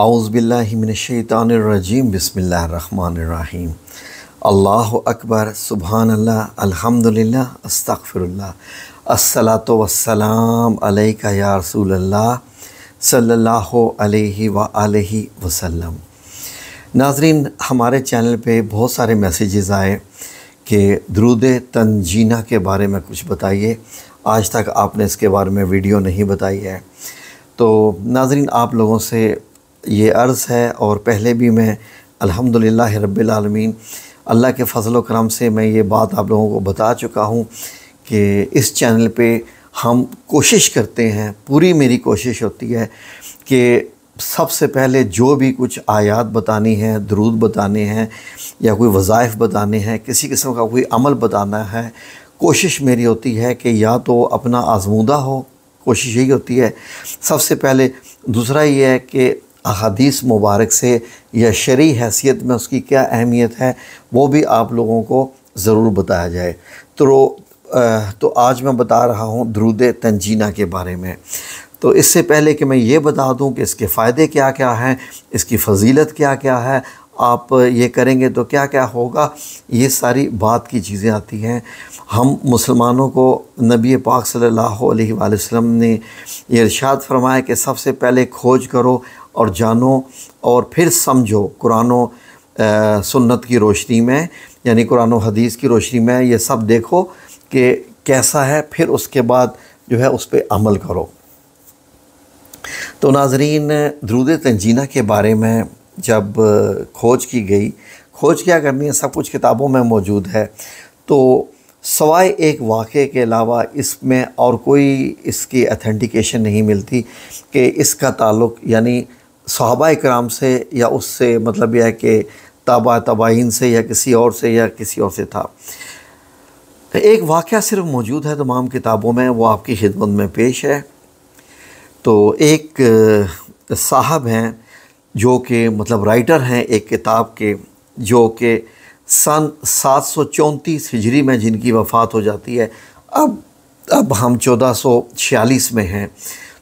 आउज़बिल्लिमिनशैतानरजीम बसमीम अल्लाह अकबर सुबहान अल्लाह अल्हम्दुलिल्लाह अस्तगफिरुल्लाह अस्सलातो या रसूल अल्लाह सल्लल्लाहु अलैहि व वसल्लम नाजरीन हमारे चैनल पे बहुत सारे मैसेजेस आए कि दरूद तंजीना के बारे में कुछ बताइए आज तक आपने इसके बारे में वीडियो नहीं बताई है तो नाजरीन आप लोगों से ये अर्ज़ है और पहले भी मैं अल्हम्दुलिल्लाह रब्बिल आलमीन अल्लाह के फ़जल करम से मैं ये बात आप लोगों को बता चुका हूँ कि इस चैनल पे हम कोशिश करते हैं पूरी मेरी कोशिश होती है कि सबसे पहले जो भी कुछ आयात बतानी है दरूद बताने हैं या कोई वज़ाइफ बताने हैं किसी किस्म का कोई अमल बताना है कोशिश मेरी होती है कि या तो अपना आजमूदा हो कोशिश यही होती है सबसे पहले दूसरा ये है कि अहदीस मुबारक से या शरी हैसियत में उसकी क्या अहमियत है वो भी आप लोगों को ज़रूर बताया जाए तो तो आज मैं बता रहा हूँ द्रुद तंजीना के बारे में तो इससे पहले कि मैं ये बता दूँ कि इसके फ़ायदे क्या क्या हैं इसकी फजीलत क्या क्या है आप ये करेंगे तो क्या क्या होगा ये सारी बात की चीज़ें आती हैं हम मुसलमानों को नबी पाक सल्लल्लाहु अलैहि वसल्लम ने इरशाद फरमाया कि सबसे पहले खोज करो और जानो और फिर समझो कुरान सुन्नत की रोशनी में यानी कुरान हदीस की रोशनी में ये सब देखो कि कैसा है फिर उसके बाद जो है उस पर अमल करो तो नाजरीन द्रूद तंजीना के बारे में जब खोज की गई खोज क्या करनी है सब कुछ किताबों में मौजूद है तो सवाए एक वाक़े के अलावा इसमें और कोई इसकी अथेंटिकेशन नहीं मिलती कि इसका ताल्लुक़ यानी सहाबा कराम से या उससे मतलब यह है कि ताबा तबाइन से या किसी और से या किसी और से था तो एक वाक़ सिर्फ मौजूद है तमाम किताबों में वो आपकी खिदमत में पेश है तो एक साहब हैं जो कि मतलब राइटर हैं एक किताब के जो कि सन सात सौ चौंतीस हिजरी में जिनकी वफ़ात हो जाती है अब अब हम चौदह सौ छियालीस में हैं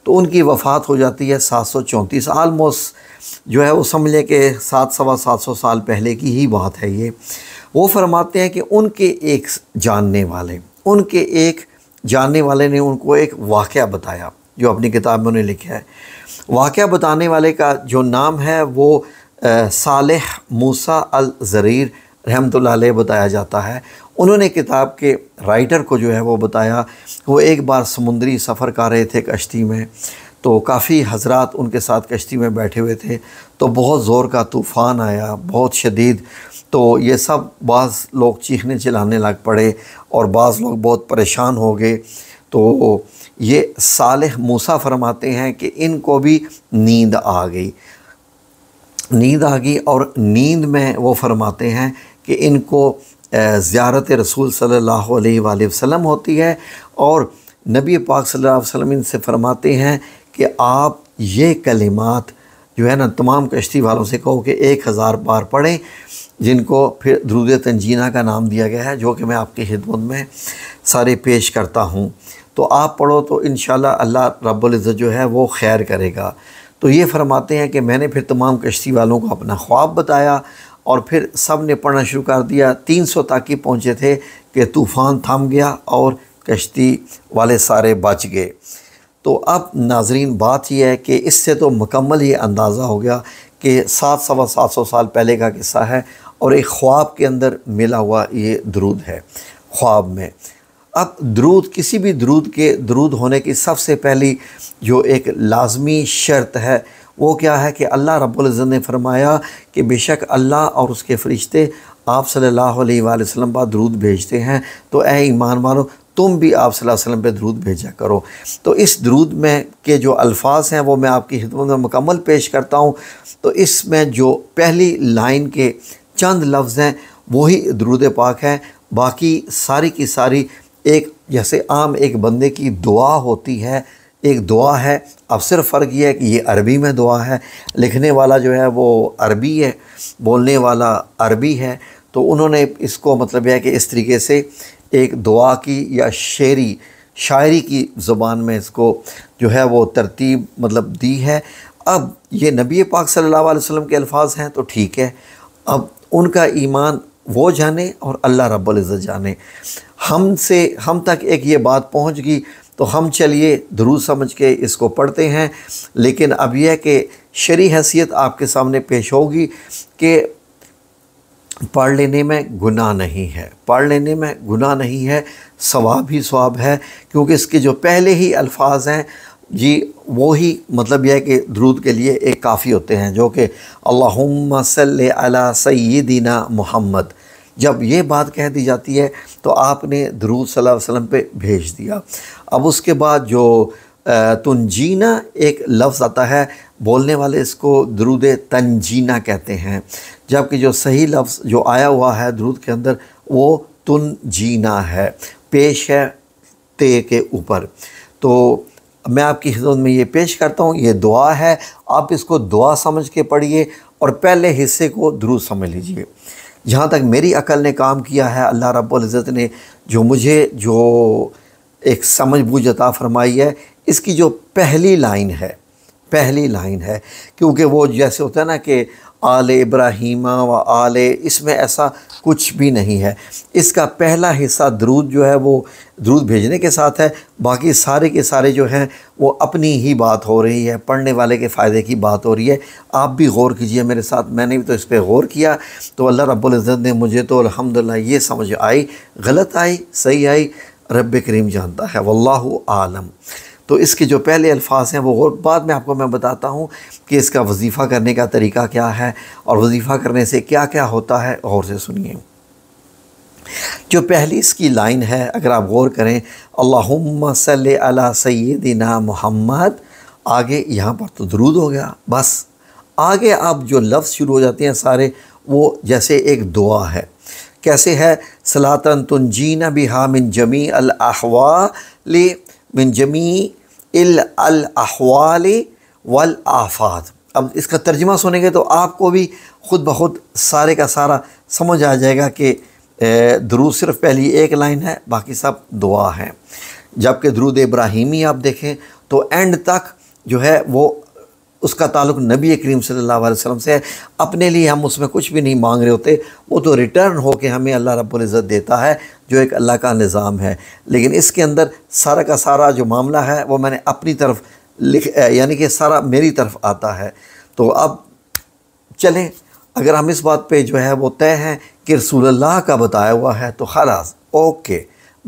तो उनकी वफ़ात हो जाती है सात सौ चौंतीस आलमोस्ट जो है वो समझ लें कि सात सवा सात सौ साल पहले की ही बात है ये वो फरमाते हैं कि उनके एक जानने वाले उनके एक जानने वाले ने उनको एक वाक़ बताया जो अपनी किताब में उन्हें लिखा है वाक़ बताने वाले का जो नाम है वो साल मूसा अल ज़रीर रहमत बताया जाता है उन्होंने किताब के राइटर को जो है वो बताया वो एक बार समुद्री सफ़र कर रहे थे कश्ती में तो काफ़ी हजरत उनके साथ कश्ती में बैठे हुए थे तो बहुत ज़ोर का तूफ़ान आया बहुत शदीद तो ये सब बाज़ लोग चीखने चिल्लाने लग पड़े और बाज़ लोग बहुत परेशान हो गए तो ये साल मूसा फरमाते हैं कि इनको भी नींद आ गई नींद आ गई और नींद में वो फरमाते हैं कि इनको ज़्यारत रसूल सल्लल्लाहु अलैहि वसल्लम होती है और नबी पाक सल्लल्लाहु अलैहि वसल्लम इनसे फरमाते हैं कि आप ये कलिमात जो है ना तमाम कश्ती वालों से कहो कि एक हज़ार बार पढ़ें जिनको फिर द्रुद तंजीना का नाम दिया गया है जो कि मैं आपकी खिदमत में सारे पेश करता हूँ तो आप पढ़ो तो इन अल्लाह रब्ज़त जो है वो खैर करेगा तो ये फरमाते हैं कि मैंने फिर तमाम कश्ती वालों को अपना ख्वाब बताया और फिर सब ने पढ़ना शुरू कर दिया तीन सौ तक ही पहुँचे थे कि तूफ़ान थम गया और कश्ती वाले सारे बच गए तो अब नाजरीन बात यह है कि इससे तो मुकम्मल ये अंदाज़ा हो गया कि सात सवा सात सौ साल पहले का किस्सा है और एक ख्वाब के अंदर मिला हुआ ये दरूद है ख्वाब में अब दरूद किसी भी दरूद के दरूद होने की सबसे पहली जो एक लाजमी शर्त है वो क्या है कि अल्लाह रब्ज़त ने फरमाया कि बेशक अल्लाह और उसके फ़रिश्ते आप सल्लल्लाहु अलैहि वसल्लम पर दरूद भेजते हैं तो ए ईमान मानो तुम भी आप वसल्लम पर दरूद भेजा करो तो इस दरूद में के जो अल्फाज हैं वो मैं आपकी खिदमत में मुकम्मल पेश करता हूँ तो इसमें जो पहली लाइन के चंद लफ्ज़ हैं वही दरूद पाक हैं बाकी सारी की सारी एक जैसे आम एक बंदे की दुआ होती है एक दुआ है अब सिर्फ फ़र्क ये है कि ये अरबी में दुआ है लिखने वाला जो है वो अरबी है बोलने वाला अरबी है तो उन्होंने इसको मतलब यह कि इस तरीके से एक दुआ की या शेरी शायरी की ज़ुबान में इसको जो है वो तरतीब मतलब दी है अब ये नबी पाक सल्लल्लाहु अलैहि वसल्लम के अल्फाज हैं तो ठीक है अब उनका ईमान वो जाने और अल्लाह रब्बुल इज़्ज़त जाने हम से हम तक एक ये बात पहुंच गई तो हम चलिए दुरुस्त समझ के इसको पढ़ते हैं लेकिन अब यह कि शरी हैसियत आपके सामने पेश होगी कि पढ़ लेने में गुनाह नहीं है पढ़ लेने में गुनाह नहीं है सवाब ही सवाब है क्योंकि इसके जो पहले ही अल्फाज हैं जी वो ही मतलब यह है कि दरूद के लिए एक काफ़ी होते हैं जो कि अल्लाहुम्मा सल्ले अला सय्यदिना मोहम्मद जब ये बात कह दी जाती है तो आपने दरूद सल्लल्लाहु अलैहि वसल्लम पे भेज दिया अब उसके बाद जो तंजीना एक लफ्ज़ आता है बोलने वाले इसको दरूद तंजीना कहते हैं जबकि जो सही लफ्ज़ जो आया हुआ है दरूद के अंदर वो तंजीना है पेश है ते के ऊपर तो मैं आपकी खिदमत में ये पेश करता हूँ ये दुआ है आप इसको दुआ समझ के पढ़िए और पहले हिस्से को द्रुद समझ लीजिए जहाँ तक मेरी अकल ने काम किया है अल्लाह रब्ज़त ने जो मुझे जो एक समझ बूझ अता फरमाई है इसकी जो पहली लाइन है पहली लाइन है क्योंकि वो जैसे होता है ना कि आले इब्राहिम व आल इसमें ऐसा कुछ भी नहीं है इसका पहला हिस्सा द्रूद जो है वो द्रूद भेजने के साथ है बाकी सारे के सारे जो हैं वो अपनी ही बात हो रही है पढ़ने वाले के फ़ायदे की बात हो रही है आप भी गौर कीजिए मेरे साथ मैंने भी तो इस पर गौर किया तो अल्लाह रब्ज़त ने मुझे तो अलहमदिल्ला ये समझ आई गलत आई सही आई रब करीम जानता है वल्लाह आलम तो इसके जो पहले अल्फाज हैं वो बाद में आपको मैं बताता हूँ कि इसका वजीफ़ा करने का तरीका क्या है और वजीफ़ा करने से क्या क्या होता है गौर से सुनिए जो पहली इसकी लाइन है अगर आप गौर करें अल्लाहुम्मा सल्ले अला मोहम्मद आगे यहाँ पर तो दरूद हो गया बस आगे आप जो लफ्ज़ शुरू हो जाते हैं सारे वो जैसे एक दुआ है कैसे है सलातन तुन जीना बिहा मिन जमी अल अहवा ले मिन जमी अल वल आफात अब इसका तर्जमा सुनेंगे तो आपको भी ख़ुद ब खुद सारे का सारा समझ आ जाएगा कि दरूद सिर्फ पहली एक लाइन है बाकी सब दुआ हैं जबकि दरूद इब्राहिमी आप देखें तो एंड तक जो है वो उसका ताल्लुक नबी करीम सल्लल्लाहु अलैहि वसल्लम से है अपने लिए हम उसमें कुछ भी नहीं मांग रहे होते वो तो रिटर्न हो के हमें अल्लाह रब्बुल इज़्ज़त देता है जो एक अल्लाह का निज़ाम है लेकिन इसके अंदर सारा का सारा जो मामला है वो मैंने अपनी तरफ लिख यानी कि सारा मेरी तरफ आता है तो अब चलें अगर हम इस बात पे जो है वो तय है कि अल्लाह का बताया हुआ है तो खलास ओके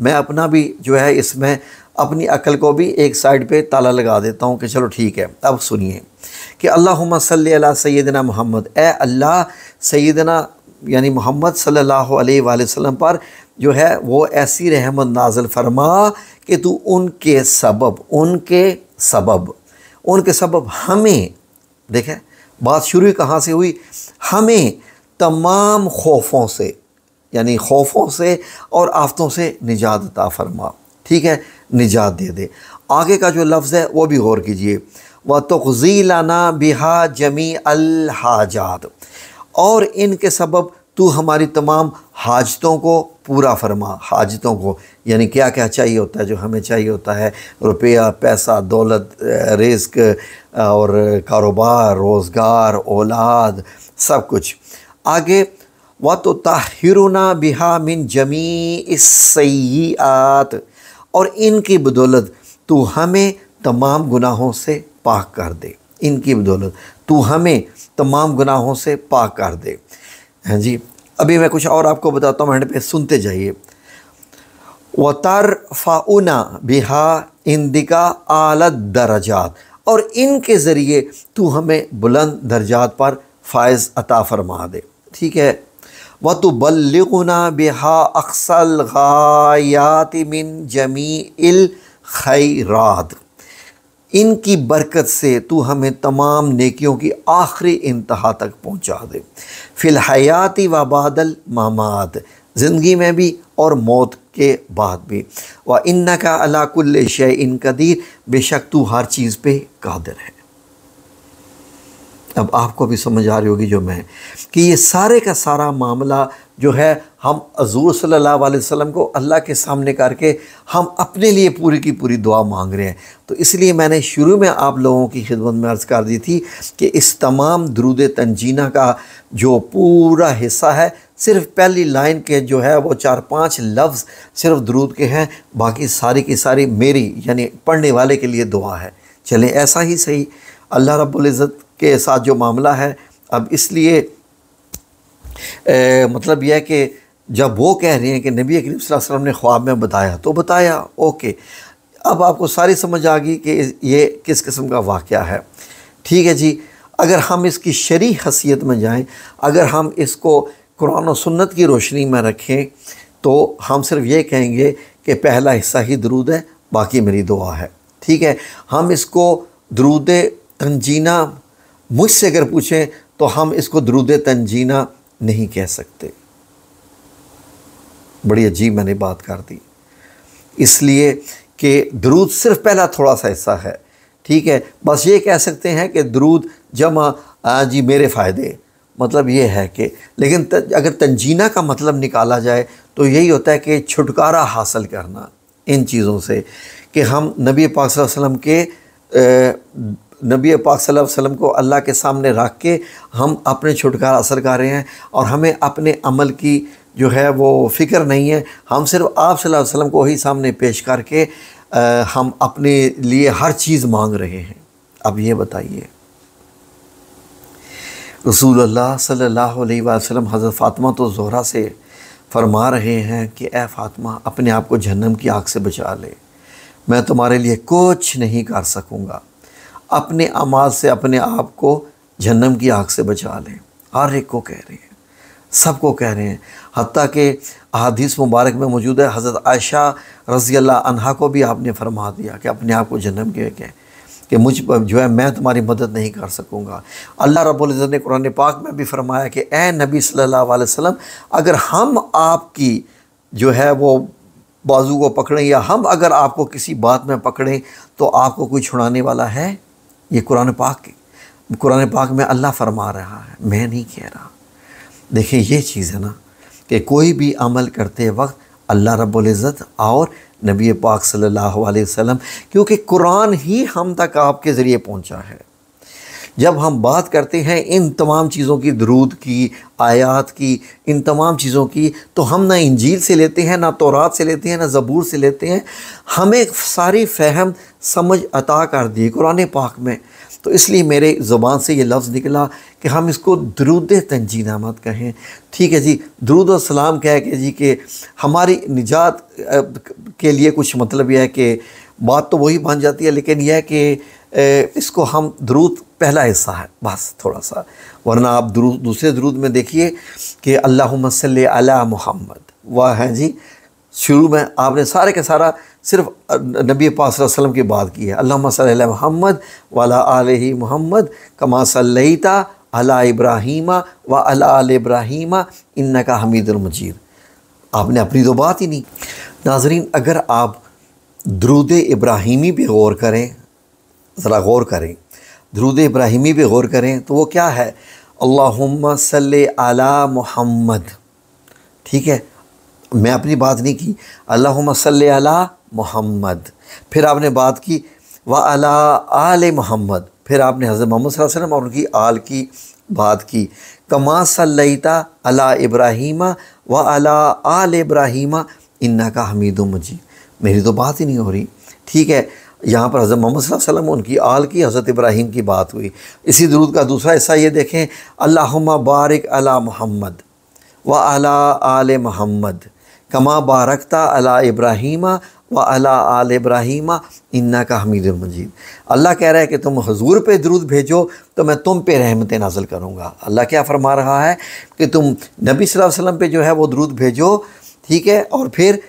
मैं अपना भी जो है इसमें अपनी अकल को भी एक साइड पे ताला लगा देता हूँ कि चलो ठीक है अब सुनिए कि अल्लाह सल सैदना मोहम्मद ए अल्लाह सैदना यानी मोहम्मद सल्लल्लाहु अलैहि वसल्लम पर जो है वो ऐसी रहमत नाजल फरमा कि तू उनके सबब उनके सबब उनके सबब हमें देखें बात शुरू कहाँ से हुई हमें तमाम खौफों से यानी खौफों से और आफतों से निजात अता फरमा ठीक है निजात दे दे आगे का जो लफ्ज़ है वो भी गौर कीजिए व तोज़ी लाना बिहा जमी अलहाजात और इनके सबब तू हमारी तमाम हाजतों को पूरा फरमा हाजतों को यानी क्या क्या चाहिए होता है जो हमें चाहिए होता है रुपया पैसा दौलत रिस्क और कारोबार रोज़गार औलाद सब कुछ आगे व तो ताहिरुना बिहा मिन जमी इस सयात और इनकी बदौलत तो हमें तमाम गुनाहों से पाक कर दे इनकी बदौलत तू हमें तमाम गुनाहों से पाक कर दे हैं हाँ जी अभी मैं कुछ और आपको बताता हूँ हंड पे सुनते जाइए व तर फ़ाउना बिहा इंदिका आलत दर्जात और इनके ज़रिए तू हमें बुलंद दर्जात पर फ़ायज़ अता फरमा दे ठीक है व तो बल्लना बिहा अक्सल गायात मिन जमी खैरात इनकी बरकत से तू हमें तमाम नेकियों की आखिरी इंतहा तक पहुँचा दे फिलहयाती व बादल मामाद ज़िंदगी में भी और मौत के बाद भी व इन्ना का अलाकुल्ल शय इन कदीर बेशक तू हर चीज़ पे कादिर है अब आपको भी समझ आ रही होगी जो मैं कि ये सारे का सारा मामला जो है हम हजूर सल्ला वसम को अल्लाह के सामने करके हम अपने लिए पूरी की पूरी दुआ मांग रहे हैं तो इसलिए मैंने शुरू में आप लोगों की खिदमत में अर्ज़ कर दी थी कि इस तमाम द्रूद तंजीना का जो पूरा हिस्सा है सिर्फ पहली लाइन के जो है वो चार पांच लफ्ज़ सिर्फ दरूद के हैं बाकी सारी की सारी मेरी यानी पढ़ने वाले के लिए दुआ है चलें ऐसा ही सही अल्लाह रब्ज़त के साथ जो मामला है अब इसलिए ए, मतलब यह है कि जब वो कह रहे हैं कि नबी करीम वसल्लम ने ख्वाब में बताया तो बताया ओके अब आपको सारी समझ आ गई कि ये किस किस्म का वाक़ है ठीक है जी अगर हम इसकी शरी हसीियत में जाएं अगर हम इसको कुरान और सुन्नत की रोशनी में रखें तो हम सिर्फ ये कहेंगे कि पहला हिस्सा ही दरूद है बाकी मेरी दुआ है ठीक है हम इसको दरूद तंजीना मुझसे अगर पूछें तो हम इसको दरूद तंजीना नहीं कह सकते बड़ी अजीब मैंने बात कर दी इसलिए कि दरूद सिर्फ पहला थोड़ा सा हिस्सा है ठीक है बस ये कह सकते हैं कि दरूद जमा आ जी मेरे फ़ायदे मतलब ये है कि लेकिन त, अगर तंजीना का मतलब निकाला जाए तो यही होता है कि छुटकारा हासिल करना इन चीज़ों से कि हम नबी पाक वसल्लम के नबी पाक सल्लल्लाहु अलैहि वसल्लम को अल्लाह के सामने रख के हम अपने छुटकारा असर कर रहे हैं और हमें अपने अमल की जो है वो फ़िक्र नहीं है हम सिर्फ आप सल्लल्लाहु अलैहि वसल्लम को ही सामने पेश करके आ, हम अपने लिए हर चीज़ मांग रहे हैं अब ये बताइए रसूल अल्लाह सल्लल्लाहु अलैहि वसल्लम हज़रत फ़ातिमा तो जोहरा से फरमा रहे हैं कि ए फ़ातिमा अपने आप को जहन्नम की आग से बचा ले मैं तुम्हारे लिए कुछ नहीं कर सकूँगा अपने अमाल से अपने आप को जन्म की आग से बचा लें हर एक को कह रहे हैं सबको कह रहे हैं हती के अदीस मुबारक में मौजूद है हज़रत आयशा रज़ी अल्लाह अनहा को भी आपने फरमा दिया कि अपने आप को जन्म के कहें कि मुझ पर जो है मैं तुम्हारी मदद नहीं कर सकूँगा अल्लाह रबुल्ज़त ने कुरान पाक में भी फरमाया कि ए नबी सल्लल्लाहु अलैहि वसल्लम अगर हम आपकी जो है वो बाजू को पकड़ें या हम अगर आपको किसी बात में पकड़ें तो आपको कोई छुड़ाने वाला है ये कुरान पाक कुरान पाक में अल्लाह फरमा रहा है मैं नहीं कह रहा देखिए ये चीज़ है ना कि कोई भी अमल करते वक्त अल्लाह रब्ज़त और नबी पाक सल्लल्लाहु अलैहि वसल्लम क्योंकि कुरान ही हम तक आपके ज़रिए पहुंचा है जब हम बात करते हैं इन तमाम चीज़ों की दरूद की आयात की इन तमाम चीज़ों की तो हम ना इंजील से लेते हैं ना तोरात से लेते हैं ना ज़बूर से लेते हैं हमें सारी फहम समझ अता कर दी कुरान पाक में तो इसलिए मेरे ज़ुबान से ये लफ्ज़ निकला कि हम इसको दरुद तंजी आमद कहें ठीक है जी दरुद सलाम कह के जी कि हमारी निजात के लिए कुछ मतलब यह है कि बात तो वही बन जाती है लेकिन यह है कि इसको हम द्रुद पहला हिस्सा है बस थोड़ा सा वरना आप द्रुद दूसरे द्रूद में देखिए कि अल्लाह मसल अला मोहम्मद वह हैं जी शुरू में आपने सारे के सारा सिर्फ नबी पासम की बात की है अल्लाह सल महमद वाला आल मोहम्मद कमा सल्लता अला इब्राहिम व अला आल इब्राहीमा का हमीदुलमजीद आपने अपनी तो बात ही नहीं नाजरीन अगर आप द्रुद इब्राहिमी पर गौर करें ज़रा गौर करें दरूद इब्राहिमी पे गौर करें तो वो क्या है अल्लाहुम्मा सल आला मोहम्मद ठीक है मैं अपनी बात नहीं की अल्लाहुम्मा सल अला मोहम्मद फिर आपने बात की व अला आल मोहम्मद फिर आपने हज़रत मोहम्मद वसलम और उनकी आल की बात की कमा सल्लता अला इब्राहिमा व अला आल इब्राहिमा इन्ना का हमीद मजीद मेरी तो बात ही नहीं हो रही ठीक है यहाँ पर हज़रत मोहम्मद वसल्लम उनकी आल की हज़रत इब्राहिम की बात हुई इसी दरूद का दूसरा हिस्सा ये देखें अल्लाह बारक अला महमद व अला आल महमद कमा बारकता अला इब्राहिम व अला आल इब्राहिम इन्ना का हमीद मजीद अल्लाह कह रहा है कि तुम हजूर पे दरूद भेजो तो मैं तुम पे रहमत नाजल करूँगा अल्लाह क्या फ़रमा रहा है कि तुम नबी वसल्लम पे जो है वो दरूद भेजो ठीक है और फिर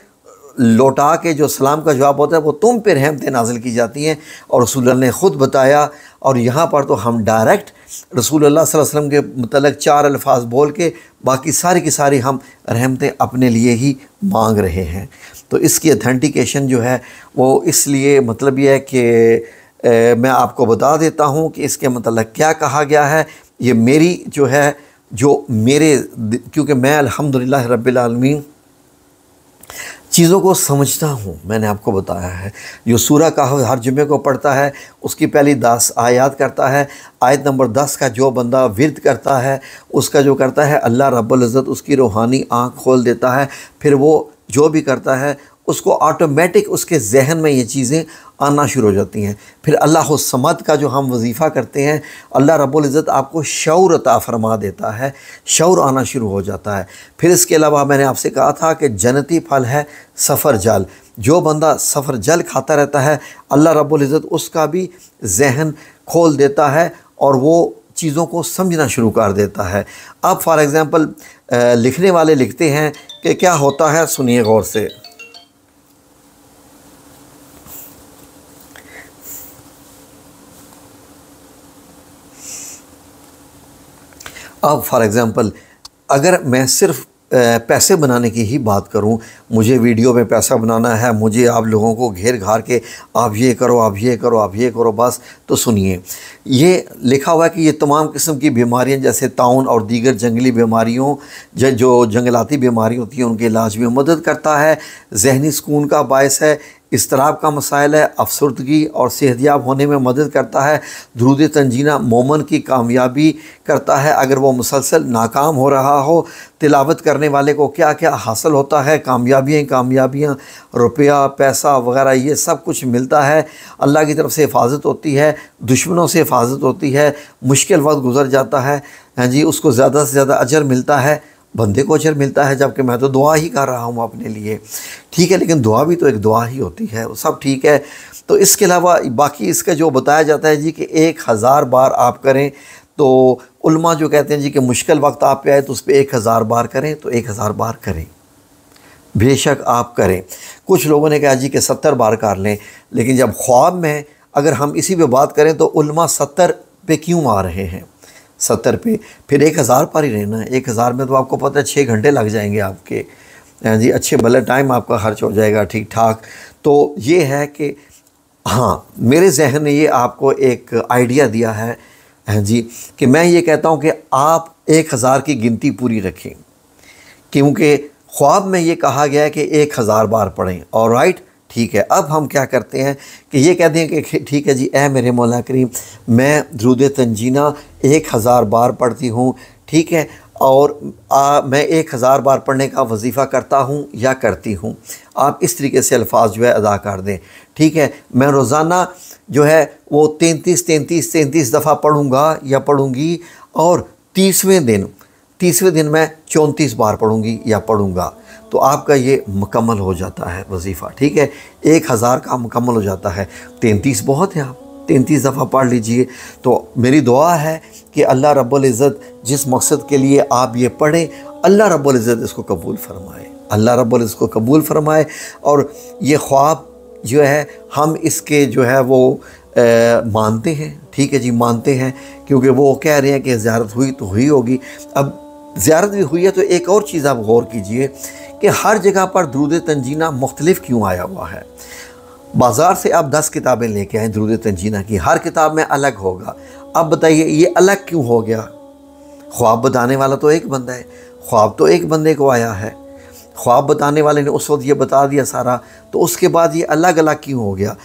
लौटा के जो सलाम का जवाब होता है वो तुम पे रहमतें नाजिल की जाती हैं और रसूल ने ख़ुद बताया और यहाँ पर तो हम डायरेक्ट रसूल अल्लाह वसम के मतलब चार अल्फाज बोल के बाकी सारी की सारी हम रहमतें अपने लिए ही मांग रहे हैं तो इसकी अथेंटिकेशन जो है वो इसलिए मतलब यह है कि मैं आपको बता देता हूँ कि इसके मतलब क्या कहा गया है ये मेरी जो है जो मेरे क्योंकि मैं अल्हम्दुलिल्लाह रब्बिल आलमीन चीज़ों को समझता हूँ मैंने आपको बताया है जो सूरा का हर जुमे को पढ़ता है उसकी पहली दस आयात करता है आयत नंबर दस का जो बंदा विरद करता है उसका जो करता है अल्लाह रब्ज़त उसकी रूहानी आँख खोल देता है फिर वो जो भी करता है उसको ऑटोमेटिक उसके जहन में ये चीज़ें आना शुरू हो जाती हैं फिर अल्लाह समद का जो हम वजीफ़ा करते हैं अल्लाह रब्ज़त आपको शौर अता फरमा देता है शौर आना शुरू हो जाता है फिर इसके अलावा मैंने आपसे कहा था कि जन्नती फल है सफ़र जल जो बंदा सफ़र जल खाता रहता है अल्लाह रब्ज़त उसका भी जहन खोल देता है और वो चीज़ों को समझना शुरू कर देता है अब फॉर एग्ज़ाम्पल लिखने वाले लिखते हैं कि क्या होता है सुनिए गौर से अब फॉर एग्ज़ाम्पल अगर मैं सिर्फ पैसे बनाने की ही बात करूं मुझे वीडियो में पैसा बनाना है मुझे आप लोगों को घेर घार के आप ये करो आप ये करो आप ये करो बस तो सुनिए ये लिखा हुआ है कि ये तमाम किस्म की बीमारियां जैसे ताउन और दीगर जंगली बीमारियों जो जंगलाती बीमारी होती हैं उनके इलाज में मदद करता है जहनी सुकून का बायस है इसतराब का मसाइल है अफसरदगी और सेहतियाब होने में मदद करता है दरूद तंजीना मोमन की कामयाबी करता है अगर वो मुसलसल नाकाम हो रहा हो तिलावत करने वाले को क्या क्या हासिल होता है कामयाबियाँ कामयाबियाँ रुपया पैसा वगैरह ये सब कुछ मिलता है अल्लाह की तरफ से हिफाजत होती है दुश्मनों से हिफाजत होती है मुश्किल वक्त गुजर जाता है हाँ जी उसको ज़्यादा से ज़्यादा अजर मिलता है बंदे को अजर मिलता है जबकि मैं तो दुआ ही कर रहा हूँ अपने लिए ठीक है लेकिन दुआ भी तो एक दुआ ही होती है सब ठीक है तो इसके अलावा बाकी इसका जो बताया जाता है जी कि एक हज़ार बार आप करें तो उल्मा जो कहते हैं जी कि मुश्किल वक्त आप पे आए तो उस पर एक हज़ार बार करें तो एक हज़ार बार करें बेशक आप करें कुछ लोगों ने कहा जी कि सत्तर बार कर लें लेकिन जब ख्वाब में अगर हम इसी पे बात करें तो उल्मा सत्तर पे क्यों आ रहे हैं सत्तर पे फिर एक हज़ार पर ही रहना है एक हज़ार में तो आपको पता है छः घंटे लग जाएंगे आपके हाँ जी अच्छे भले टाइम आपका खर्च हो जाएगा ठीक ठाक तो ये है कि हाँ मेरे जहन ने ये आपको एक आइडिया दिया है हाँ जी कि मैं ये कहता हूँ कि आप एक हज़ार की गिनती पूरी रखें क्योंकि ख्वाब में ये कहा गया है कि एक हज़ार बार पढ़ें और राइट ठीक है अब हम क्या करते हैं कि ये कहते हैं कि ठीक है जी ए मेरे मौला करीम मैं द्रूद तंजीना एक हज़ार बार पढ़ती हूँ ठीक है और आ, मैं एक हज़ार बार पढ़ने का वजीफ़ा करता हूँ या करती हूँ आप इस तरीके से अल्फाज जो है अदा कर दें ठीक है मैं रोज़ाना जो है वो तैंतीस तैंतीस तैंतीस दफ़ा पढ़ूँगा या पढ़ूँगी और तीसवें दिन तीसवें दिन मैं चौंतीस बार पढ़ूँगी या पढ़ूँगा तो आपका ये मुकम्मल हो जाता है वजीफ़ा ठीक है एक हज़ार का मुकम्मल हो जाता है तैंतीस बहुत है आप तैंतीस दफ़ा पढ़ लीजिए तो मेरी दुआ है कि अल्लाह रब्ज़त जिस मकसद के लिए आप ये पढ़ें अल्लाह रब्ज़त इसको कबूल फ़रमाए अल्लाह रब्बुल इसको कबूल फ़रमाए और ये ख्वाब जो है हम इसके जो है वो आ, मानते हैं ठीक है जी मानते हैं क्योंकि वो कह रहे हैं कि ज्यारत हुई तो हुई होगी अब ज्यारत भी हुई है तो एक और चीज़ आप गौर कीजिए कि हर जगह पर दरूद तंजीना मुख्तलिफ क्यों आया हुआ है बाज़ार से आप दस किताबें लेके आए दरूद तंजीना की हर किताब में अलग होगा अब बताइए ये अलग क्यों हो गया ख्वाब बताने वाला तो एक बंदा है ख्वाब तो एक बंदे को आया है ख्वाब बताने वाले ने उस वक्त ये बता दिया सारा तो उसके बाद ये अलग अलग क्यों हो गया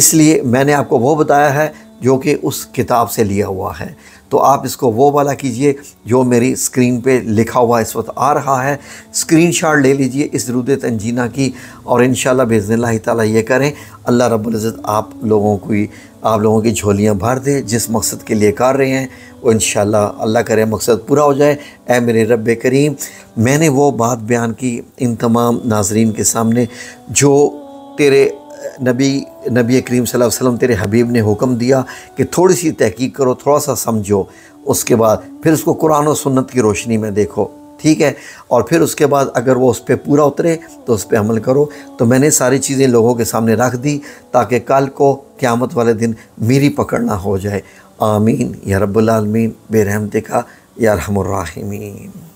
इसलिए मैंने आपको वो बताया है जो कि उस किताब से लिया हुआ है तो आप इसको वो वाला कीजिए जो मेरी स्क्रीन पे लिखा हुआ इस वक्त आ रहा है स्क्रीनशॉट ले लीजिए इस रुद तंजीना की और इन बेज़न ताला ये करें अल्लाह रब्ज़त आप लोगों की आप लोगों की झोलियाँ भर दे जिस मकसद के लिए कर रहे हैं वो इन अल्लाह करे मकसद पूरा हो जाए ए मेरे रब करीम मैंने वो बात बयान की इन तमाम नाजरीन के सामने जो तेरे नबी नबी करीम वसल्लम तेरे हबीब ने हुक्म दिया कि थोड़ी सी तहकीक करो थोड़ा सा समझो उसके बाद फिर उसको कुरान और सुन्नत की रोशनी में देखो ठीक है और फिर उसके बाद अगर वो उस पर पूरा उतरे तो उस पर अमल करो तो मैंने सारी चीज़ें लोगों के सामने रख दी ताकि कल को क़्यामत वाले दिन मेरी पकड़ ना हो जाए आमीन या रब्बुल आलमीन बेरहमत का या रहमीन